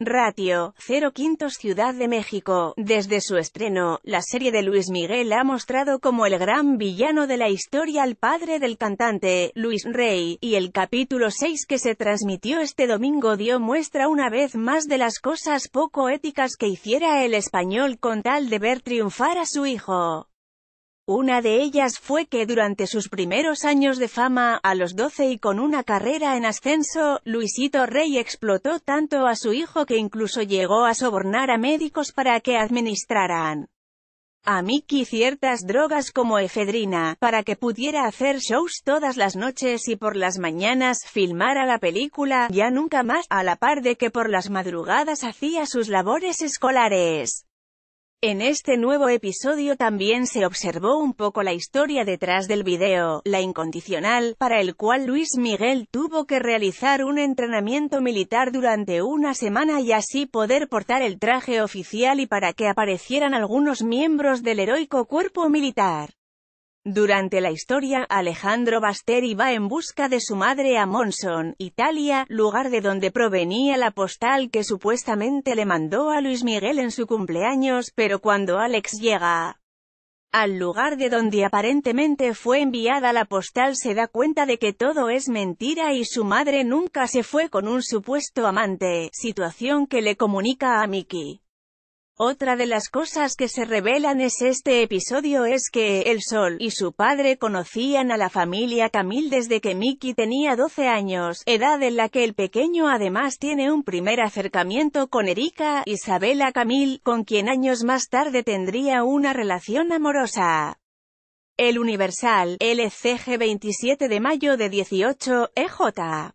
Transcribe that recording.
Ratio, 0 quintos Ciudad de México. Desde su estreno, la serie de Luis Miguel ha mostrado como el gran villano de la historia al padre del cantante, Luis Rey, y el capítulo 6 que se transmitió este domingo dio muestra una vez más de las cosas poco éticas que hiciera el español con tal de ver triunfar a su hijo. Una de ellas fue que durante sus primeros años de fama, a los 12 y con una carrera en ascenso, Luisito Rey explotó tanto a su hijo que incluso llegó a sobornar a médicos para que administraran a Mickey ciertas drogas como efedrina, para que pudiera hacer shows todas las noches y por las mañanas filmara la película, ya nunca más, a la par de que por las madrugadas hacía sus labores escolares. En este nuevo episodio también se observó un poco la historia detrás del video, La Incondicional, para el cual Luis Miguel tuvo que realizar un entrenamiento militar durante una semana y así poder portar el traje oficial y para que aparecieran algunos miembros del heroico cuerpo militar. Durante la historia, Alejandro Basteri va en busca de su madre a Monson, Italia, lugar de donde provenía la postal que supuestamente le mandó a Luis Miguel en su cumpleaños, pero cuando Alex llega al lugar de donde aparentemente fue enviada la postal se da cuenta de que todo es mentira y su madre nunca se fue con un supuesto amante, situación que le comunica a Mickey. Otra de las cosas que se revelan es este episodio es que, el Sol y su padre conocían a la familia Camil desde que Mickey tenía 12 años, edad en la que el pequeño además tiene un primer acercamiento con Erika, Isabela Camil, con quien años más tarde tendría una relación amorosa. El Universal, LCG 27 de mayo de 18, EJ.